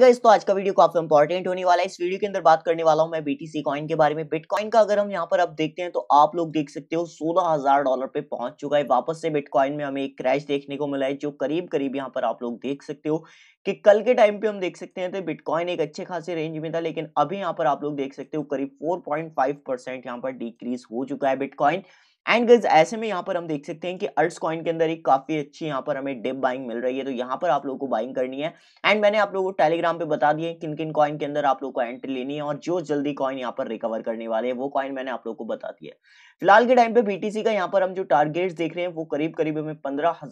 तो गाइस तो आज का वीडियो काफी इंपॉर्टेंट होने वाला है इस वीडियो के अंदर बात करने वाला हूं मैं बीटीसी कॉइन के बारे में बिटकॉइन का अगर हम यहां पर अब देखते हैं तो आप लोग देख सकते हो 16000 डॉलर पे पहुंच चुका है वापस से बिटकॉइन में हमें एक क्रैश देखने को मिला है जो करीब करीब यहां पर आप लोग देख सकते हो कि कल के टाइम पे हम देख सकते हैं तो बिटकॉइन एक अच्छे खासे रेंज में था लेकिन अभी यहाँ पर आप लोग देख सकते हो करीब फोर पॉइंट फाइव परसेंट यहाँ पर डिक्रीज हो चुका है बिटकॉइन एंड गज ऐसे में यहाँ पर हम देख सकते हैं कि अर्ट्स कॉइन के अंदर एक काफी अच्छी यहाँ पर हमें डेप बाइंग मिल रही है तो यहाँ पर आप लोगों को बाइंग करनी है एंड मैंने आप लोगों को टेलीग्राम पे बता दिए किन किन कॉइन के अंदर आप लोग को एंट्री लेनी है और जो जल्दी कॉइन यहाँ पर रिकवर करने वाले हैं वो कॉइन मैंने आप लोग को बता दिया फिलहाल के टाइम पे बीटीसी का यहाँ पर हम जो टारगेट देख रहे हैं वो करीब करीब हमें पंद्रह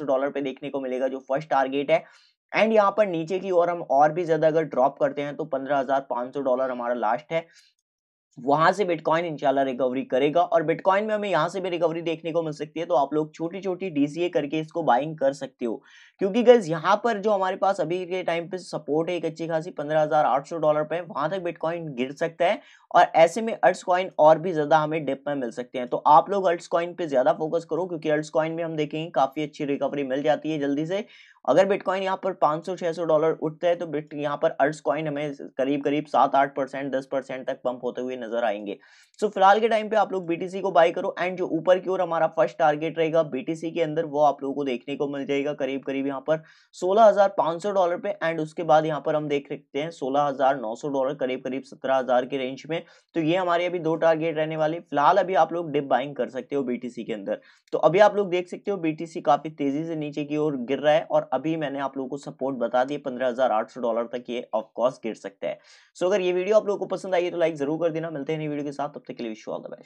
डॉलर पे देखने को मिलेगा जो फर्स्ट टारगेट है एंड यहाँ पर नीचे की ओर हम और भी ज्यादा अगर ड्रॉप करते हैं तो पंद्रह हजार पांच सौ डॉलर हमारा लास्ट है वहां से बिटकॉइन इंशाल्लाह रिकवरी करेगा और बिटकॉइन में हमें यहाँ से भी रिकवरी देखने को मिल सकती है तो आप लोग छोटी छोटी डीसीए करके इसको बाइंग कर सकते हो क्योंकि गैस यहाँ पर जो हमारे पास अभी के टाइम पे सपोर्ट है एक अच्छी खासी 15,800 डॉलर पे वहां तक बिटकॉइन गिर सकता है और ऐसे में अर्ट्स कॉइन और भी ज्यादा हमें डिप में मिल सकते हैं तो आप लोग अर्ट्स कॉइन पे ज्यादा फोकस करो क्योंकि अर्ट्स कॉइन में हम देखेंगे काफी अच्छी रिकवरी मिल जाती है जल्दी से अगर बिटकॉइन यहाँ पर 500-600 डॉलर उठते है तो बिट यहाँ पर अर्स कॉइन हमें करीब करीब सात आठ परसेंट दस परसेंट तक पंप होते हुए नजर आएंगे सो so, फिलहाल के टाइम पे आप लोग बीटीसी को बाय करो एंड जो ऊपर की ओर हमारा फर्स्ट टारगेट रहेगा बीटीसी के अंदर वो आप लोगों को देखने को मिल जाएगा करीब करीब यहाँ पर सोलह डॉलर पे एंड उसके बाद यहाँ पर हम देख सकते हैं सोलह डॉलर करीब करीब सत्रह के रेंज में तो ये हमारे अभी दो टारगेट रहने वाले फिलहाल अभी आप लोग डिप बाइंग कर सकते हो बीटीसी के अंदर तो अभी आप लोग देख सकते हो बीटीसी काफी तेजी से नीचे की ओर गिर रहा है और अभी मैंने आप लोगों को सपोर्ट बता दिया पंद्रह हजार आठ सौ डॉलर तक ये कॉस्ट गिर सकता है सो अगर ये वीडियो आप लोगों को पसंद आई है तो लाइक जरूर कर देना मिलते हैं नई वीडियो के साथ तब तक के लिए विश्व ऑल द बेस्ट